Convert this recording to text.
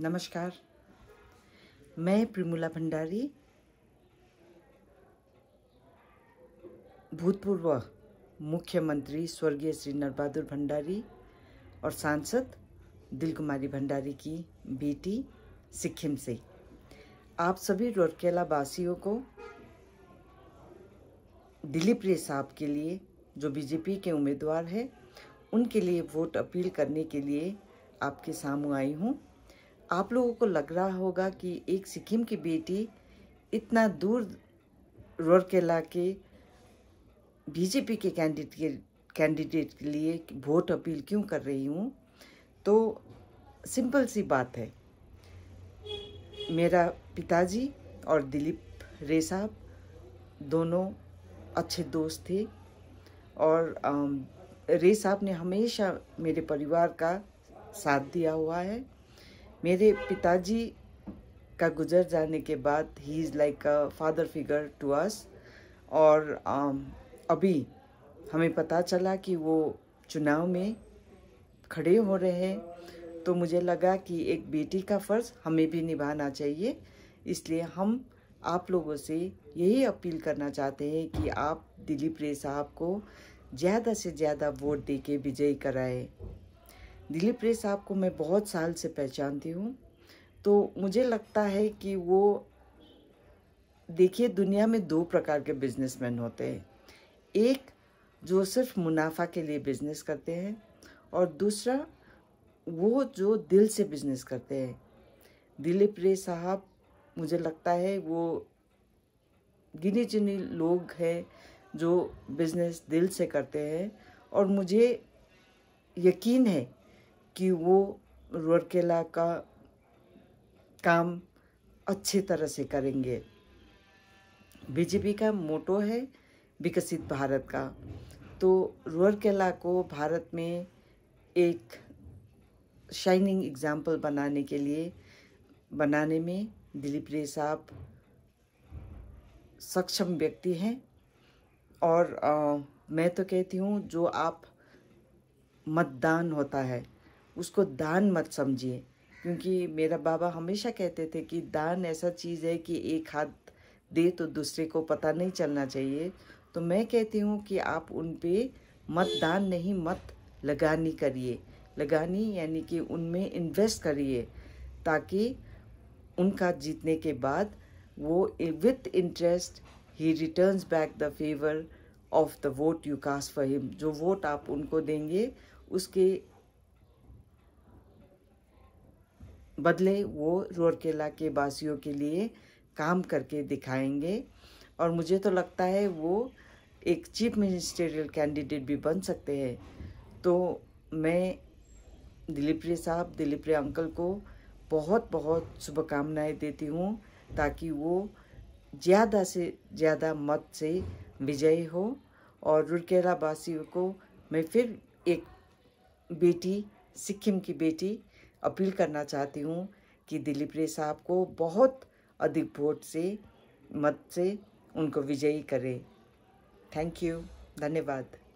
नमस्कार मैं प्रिमुला भंडारी भूतपूर्व मुख्यमंत्री स्वर्गीय श्री नरबहादुर भंडारी और सांसद दिलकुमारी भंडारी की बेटी सिक्किम से आप सभी रोरकेला वासियों को दिलीप रे साहब के लिए जो बीजेपी के उम्मीदवार है उनके लिए वोट अपील करने के लिए आपके सामू आई हूँ आप लोगों को लग रहा होगा कि एक सिक्किम की बेटी इतना दूर रोरकेला के बीजेपी के कैंडिडेट कैंडिडेट के लिए वोट अपील क्यों कर रही हूँ तो सिंपल सी बात है मेरा पिताजी और दिलीप रे साहब दोनों अच्छे दोस्त थे और रे साहब ने हमेशा मेरे परिवार का साथ दिया हुआ है मेरे पिताजी का गुजर जाने के बाद ही is like a father figure to us और um, अभी हमें पता चला कि वो चुनाव में खड़े हो रहे हैं तो मुझे लगा कि एक बेटी का फ़र्ज़ हमें भी निभाना चाहिए इसलिए हम आप लोगों से यही अपील करना चाहते हैं कि आप दिलीप रे साहब को ज़्यादा से ज़्यादा वोट दे के विजयी कराएं दिलीप रे साहब को मैं बहुत साल से पहचानती हूँ तो मुझे लगता है कि वो देखिए दुनिया में दो प्रकार के बिजनेसमैन होते हैं एक जो सिर्फ मुनाफा के लिए बिजनेस करते हैं और दूसरा वो जो दिल से बिजनेस करते हैं दिलीप रे साहब मुझे लगता है वो गिने चुने लोग हैं जो बिजनेस दिल से करते हैं और मुझे यकीन है कि वो रोरकेला का काम अच्छी तरह से करेंगे बीजेपी का मोटो है विकसित भारत का तो रोरकेला को भारत में एक शाइनिंग एग्जाम्पल बनाने के लिए बनाने में दिलीप रे साहब सक्षम व्यक्ति हैं और आ, मैं तो कहती हूँ जो आप मतदान होता है उसको दान मत समझिए क्योंकि मेरा बाबा हमेशा कहते थे कि दान ऐसा चीज़ है कि एक हाथ दे तो दूसरे को पता नहीं चलना चाहिए तो मैं कहती हूँ कि आप उन पर मत दान नहीं मत लगानी करिए लगानी यानी कि उनमें इन्वेस्ट करिए ताकि उनका जीतने के बाद वो विथ इंटरेस्ट ही returns back the favour of the vote you cast for him जो वोट आप उनको देंगे उसके बदले वो रोरकेला के वासियों के लिए काम करके दिखाएंगे और मुझे तो लगता है वो एक चीफ मिनिस्टेरियल कैंडिडेट भी बन सकते हैं तो मैं दिलीप रे साहब दिलीप रे अंकल को बहुत बहुत शुभकामनाएं देती हूँ ताकि वो ज़्यादा से ज़्यादा मत से विजयी हो और रुरकेला वासियों को मैं फिर एक बेटी सिक्किम की बेटी अपील करना चाहती हूँ कि दिलीप रे साहब को बहुत अधिक वोट से मत से उनको विजयी करें थैंक यू धन्यवाद